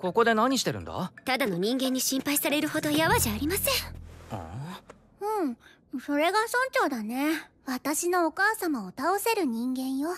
ここで何してるんだただの人間に心配されるほどやわじゃありませんうんそれが村長だね私のお母様を倒せる人間よ